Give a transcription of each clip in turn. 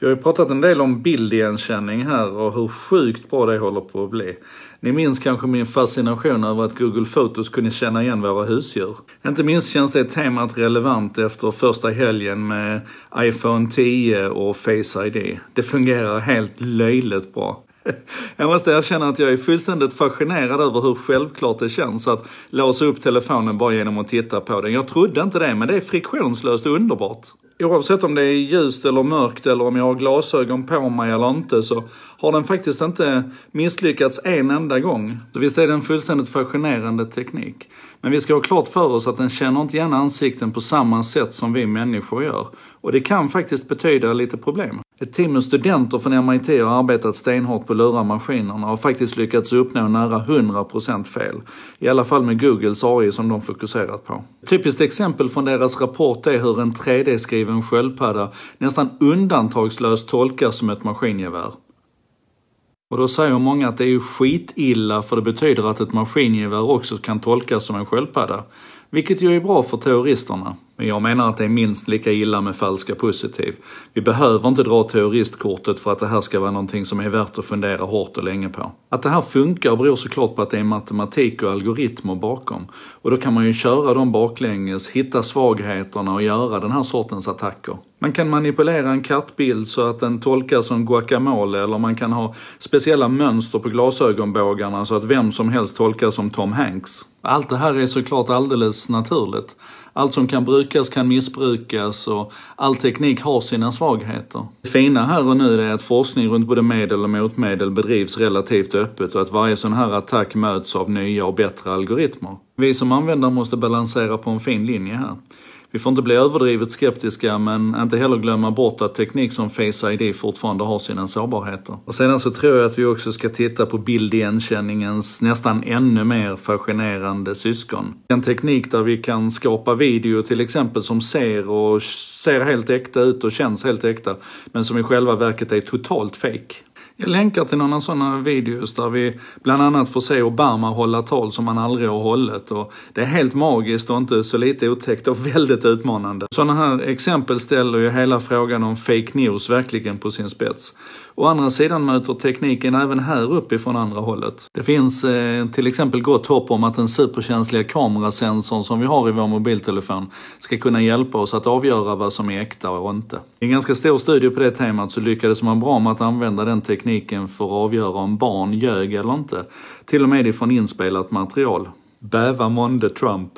Vi har ju pratat en del om bildigenkänning här och hur sjukt bra det håller på att bli. Ni minns kanske min fascination över att Google Fotos kunde känna igen våra husdjur. Inte minst känns det temat relevant efter första helgen med iPhone 10 och Face ID. Det fungerar helt löjligt bra. Jag måste erkänna att jag är fullständigt fascinerad över hur självklart det känns att låsa upp telefonen bara genom att titta på den. Jag trodde inte det, men det är friktionslöst och underbart oavsett om det är ljust eller mörkt eller om jag har glasögon på mig eller inte så har den faktiskt inte misslyckats en enda gång. Så visst är det en fullständigt fascinerande teknik. Men vi ska ha klart för oss att den känner inte igen ansikten på samma sätt som vi människor gör. Och det kan faktiskt betyda lite problem. Ett team med studenter från MIT har arbetat stenhårt på att lura maskinerna och har faktiskt lyckats uppnå nära 100% fel. I alla fall med Googles AI som de fokuserat på. Ett typiskt exempel från deras rapport är hur en 3D-skriven sköldpadda nästan undantagslöst tolkas som ett maskingevär. Och då säger många att det är ju skitilla för det betyder att ett maskingevär också kan tolkas som en sköldpadda. Vilket ju är bra för terroristerna. Men jag menar att det är minst lika illa med falska positiv. Vi behöver inte dra terroristkortet för att det här ska vara någonting som är värt att fundera hårt och länge på. Att det här funkar beror såklart på att det är matematik och algoritmer bakom. Och då kan man ju köra dem baklänges, hitta svagheterna och göra den här sortens attacker. Man kan manipulera en kattbild så att den tolkas som guacamole eller man kan ha speciella mönster på glasögonbågarna så att vem som helst tolkas som Tom Hanks. Allt det här är såklart alldeles naturligt. Allt som kan brukas kan missbrukas och all teknik har sina svagheter. Det fina här och nu är att forskning runt både medel och motmedel bedrivs relativt öppet och att varje sån här attack möts av nya och bättre algoritmer. Vi som användare måste balansera på en fin linje här vi får inte bli överdrivet skeptiska men inte heller glömma bort att teknik som Face ID fortfarande har sina sårbarheter. Och sedan så tror jag att vi också ska titta på bildigenkänningens nästan ännu mer fascinerande syskon. En teknik där vi kan skapa video till exempel som ser och ser helt äkta ut och känns helt äkta men som i själva verket är totalt fake. Jag länkar till några sådana videos där vi bland annat får se Obama hålla tal som han aldrig har hållit. Och det är helt magiskt och inte så lite otäckt och väldigt utmanande. Sådana här exempel ställer ju hela frågan om fake news verkligen på sin spets. Å andra sidan möter tekniken även här uppifrån andra hållet. Det finns eh, till exempel gott hopp om att den superkänsliga kamerasensorn som vi har i vår mobiltelefon ska kunna hjälpa oss att avgöra vad som är äkta och inte. I en ganska stor studie på det temat så lyckades man bra med att använda den tekniken tekniken för att avgöra om barn ljög eller inte. Till och med ifrån inspelat material. Bäva månde Trump.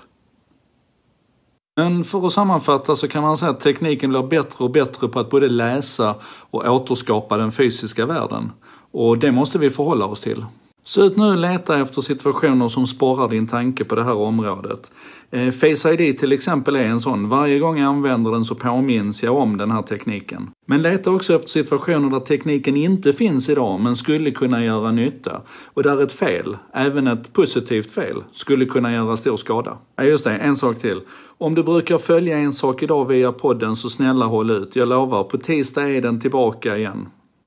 Men för att sammanfatta så kan man säga att tekniken blir bättre och bättre på att både läsa och återskapa den fysiska världen. Och det måste vi förhålla oss till. Så ut nu leta efter situationer som sporrar din tanke på det här området. Eh, Face ID till exempel är en sån. Varje gång jag använder den så påminns jag om den här tekniken. Men leta också efter situationer där tekniken inte finns idag men skulle kunna göra nytta. Och där ett fel, även ett positivt fel, skulle kunna göra stor skada. Ja, just det, en sak till. Om du brukar följa en sak idag via podden så snälla håll ut. Jag lovar, på tisdag är den tillbaka igen.